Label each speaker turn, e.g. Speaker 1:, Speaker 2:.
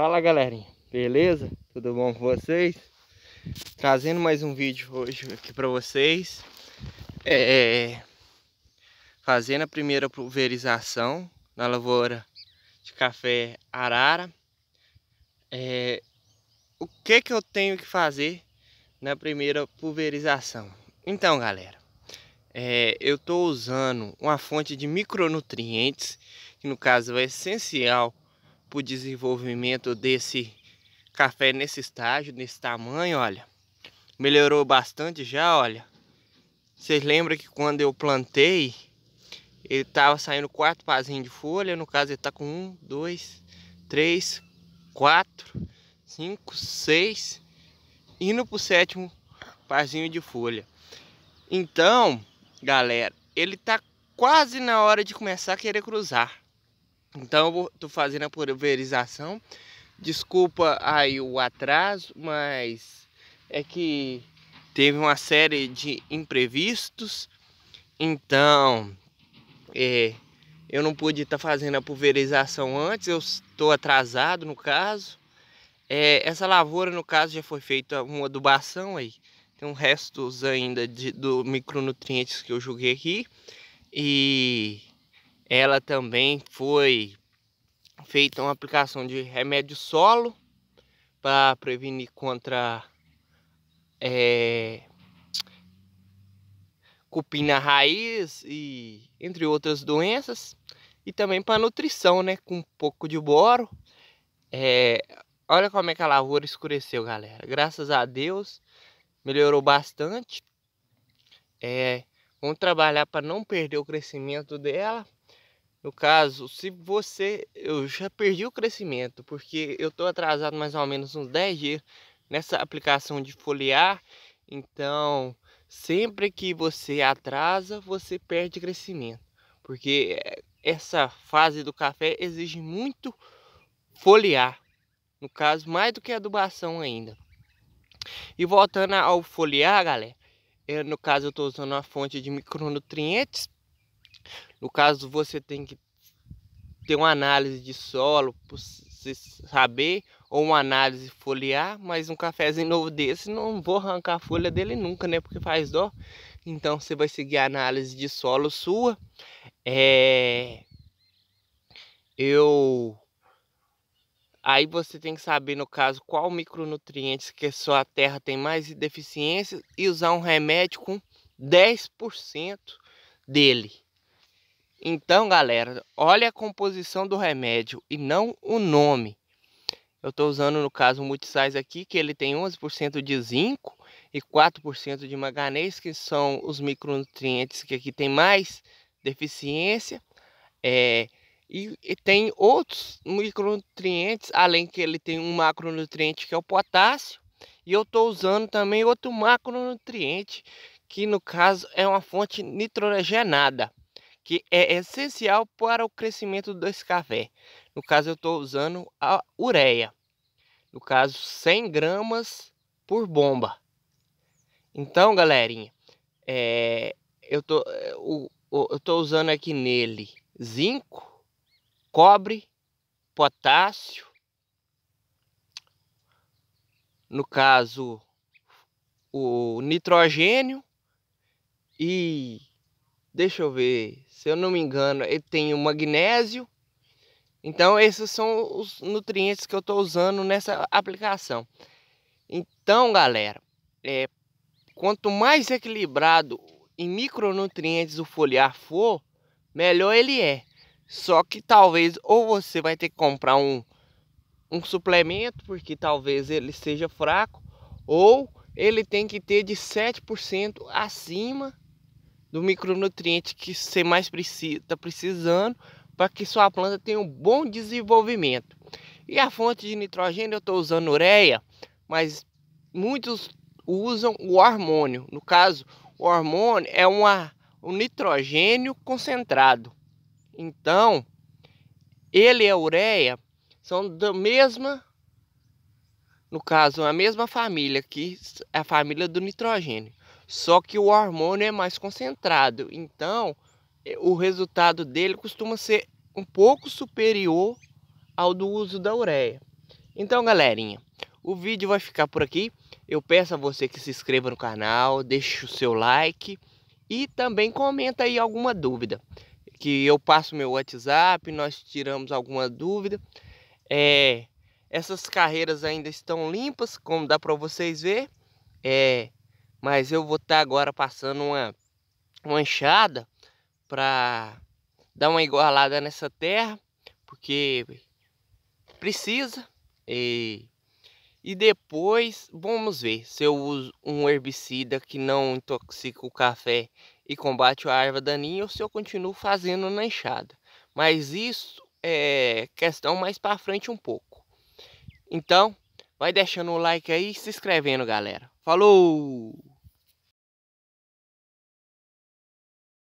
Speaker 1: Fala galerinha, beleza? Tudo bom com vocês? Trazendo mais um vídeo hoje aqui para vocês é, Fazendo a primeira pulverização na lavoura de café Arara é, O que que eu tenho que fazer na primeira pulverização? Então galera, é, eu estou usando uma fonte de micronutrientes, que no caso é essencial para o desenvolvimento desse café nesse estágio, nesse tamanho, olha. Melhorou bastante já, olha. Vocês lembram que quando eu plantei, ele tava saindo quatro pazinhos de folha. No caso, ele tá com um, dois, três, quatro, cinco, seis, indo pro sétimo pazinho de folha. Então, galera, ele tá quase na hora de começar a querer cruzar. Então eu tô fazendo a pulverização. Desculpa aí o atraso, mas é que teve uma série de imprevistos. Então, é, eu não pude estar tá fazendo a pulverização antes, eu estou atrasado no caso. É, essa lavoura, no caso, já foi feita uma adubação aí. Tem um restos ainda de, do micronutrientes que eu joguei aqui. E ela também foi feita uma aplicação de remédio solo para prevenir contra é, cupim na raiz e entre outras doenças e também para nutrição, né, com um pouco de boro. É, olha como é que a lavoura escureceu, galera. Graças a Deus melhorou bastante. É, vamos trabalhar para não perder o crescimento dela no caso, se você. Eu já perdi o crescimento, porque eu estou atrasado mais ou menos uns 10 dias nessa aplicação de foliar. Então, sempre que você atrasa, você perde crescimento. Porque eh, essa fase do café exige muito foliar. No caso, mais do que adubação ainda. E voltando ao foliar, galera. Eu, eh, no caso, eu estou usando uma fonte de micronutrientes no caso, você tem que ter uma análise de solo para saber, ou uma análise foliar, mas um cafezinho novo desse não vou arrancar a folha dele nunca, né? Porque faz dó. Então você vai seguir a análise de solo sua. É... Eu Aí você tem que saber, no caso, qual micronutrientes que sua terra tem mais deficiência e usar um remédio com 10% dele. Então, galera, olha a composição do remédio e não o nome. Eu estou usando, no caso, o Multisize aqui, que ele tem 11% de zinco e 4% de manganês, que são os micronutrientes que aqui tem mais deficiência. É, e, e, tem outros micronutrientes, além que ele tem um macronutriente que é o potássio. E eu estou usando também outro macronutriente, que no caso é uma fonte nitrogenada que é essencial para o crescimento desse café. No caso, eu estou usando a ureia. No caso, 100 gramas por bomba. Então, galerinha, é, eu tô, eh, tô usando aqui nele zinco, cobre, potássio. No caso, o nitrogênio e Deixa eu ver. Se eu não me engano, ele tem o magnésio. Então, esses são os nutrientes que eu estou usando nessa aplicação. Então, galera, é, quanto mais equilibrado em micronutrientes o foliar for, melhor ele é. Só que talvez ou você vai ter que comprar um, um suplemento, porque talvez ele seja fraco, ou ele tem que ter de 7% acima do micronutriente que você mais precisa, tá precisando para que sua planta tenha um bom desenvolvimento. E a fonte de nitrogênio eu estou usando ureia, mas muitos usam o hormônio. No caso, o hormônio é uma, um nitrogênio concentrado. Então, ele e a ureia são da mesma, no caso, a mesma família que a família do nitrogênio. Só que o hormônio é mais concentrado, então eh, o resultado dele costuma ser um pouco superior ao do uso da ureia. Então, galerinha, o vídeo vai ficar por aqui. Eu peço a você que se inscreva no canal, deixe o seu like e também comenta aí alguma dúvida. Que eu passo meu WhatsApp, nós tiramos alguma dúvida. É, essas carreiras ainda estão limpas, como dá para vocês ver. É, mas eu vou estar tá agora passando uma, uma enxada para dar uma igualada nessa terra, porque precisa. E, e depois vamos ver se eu uso um herbicida que não intoxica o café e combate a erva daninha ou se eu continuo fazendo na enxada. Mas isso é questão mais para frente um pouco. Então, vai deixando o like aí e se inscrevendo, galera. Falou!